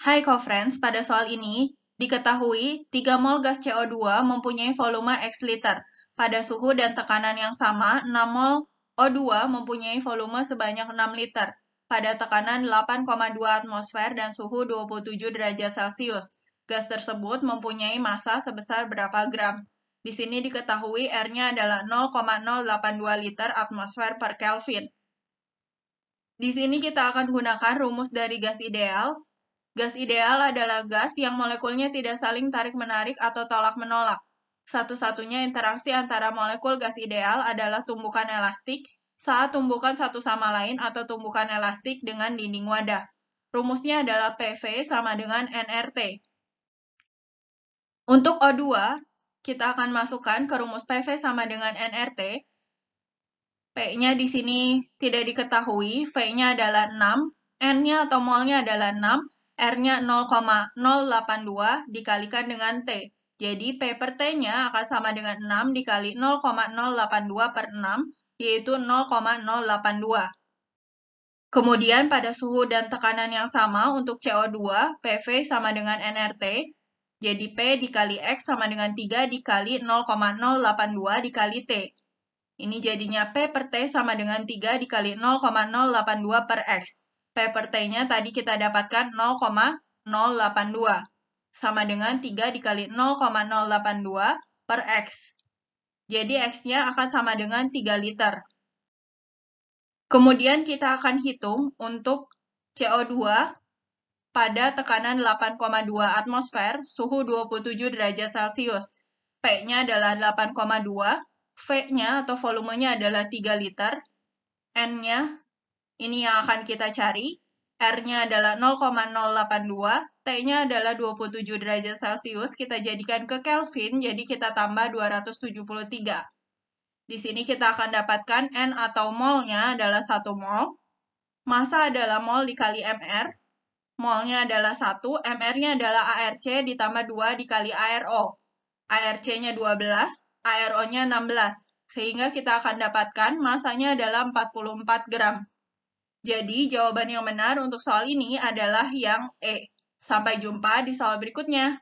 Hai co-friends, pada soal ini diketahui 3 mol gas CO2 mempunyai volume X liter. Pada suhu dan tekanan yang sama, 6 mol O2 mempunyai volume sebanyak 6 liter pada tekanan 8,2 atmosfer dan suhu 27 derajat Celcius. Gas tersebut mempunyai massa sebesar berapa gram? Di sini diketahui R-nya adalah 0,082 liter atmosfer per Kelvin. Di sini kita akan gunakan rumus dari gas ideal Gas ideal adalah gas yang molekulnya tidak saling tarik-menarik atau tolak-menolak. Satu-satunya interaksi antara molekul gas ideal adalah tumbukan elastik saat tumbukan satu sama lain atau tumbukan elastik dengan dinding wadah. Rumusnya adalah PV sama dengan NRT. Untuk O2, kita akan masukkan ke rumus PV sama dengan NRT. P-nya di sini tidak diketahui, V-nya adalah 6, N-nya atau mol-nya adalah 6, R-nya 0,082 dikalikan dengan T. Jadi P per T-nya akan sama dengan 6 dikali 0,082 per 6, yaitu 0,082. Kemudian pada suhu dan tekanan yang sama untuk CO2, PV sama dengan nRT, jadi P dikali X sama dengan 3 dikali 0,082 dikali T. Ini jadinya P per T sama dengan 3 dikali 0,082 per X per T-nya tadi kita dapatkan 0,082 sama dengan 3 dikali 0,082 per X. Jadi X-nya akan sama dengan 3 liter. Kemudian kita akan hitung untuk CO2 pada tekanan 8,2 atmosfer, suhu 27 derajat Celcius. P-nya adalah 8,2, V-nya atau volumenya adalah 3 liter, N-nya ini yang akan kita cari. R-nya adalah 0,082, T-nya adalah 27 derajat Celcius, kita jadikan ke Kelvin, jadi kita tambah 273. Di sini kita akan dapatkan N atau mol-nya adalah 1 mol, masa adalah mol dikali MR, mol-nya adalah 1, MR-nya adalah ARC ditambah 2 dikali ARO. ARC-nya 12, ARO-nya 16, sehingga kita akan dapatkan masanya adalah 44 gram. Jadi, jawaban yang benar untuk soal ini adalah yang E. Sampai jumpa di soal berikutnya.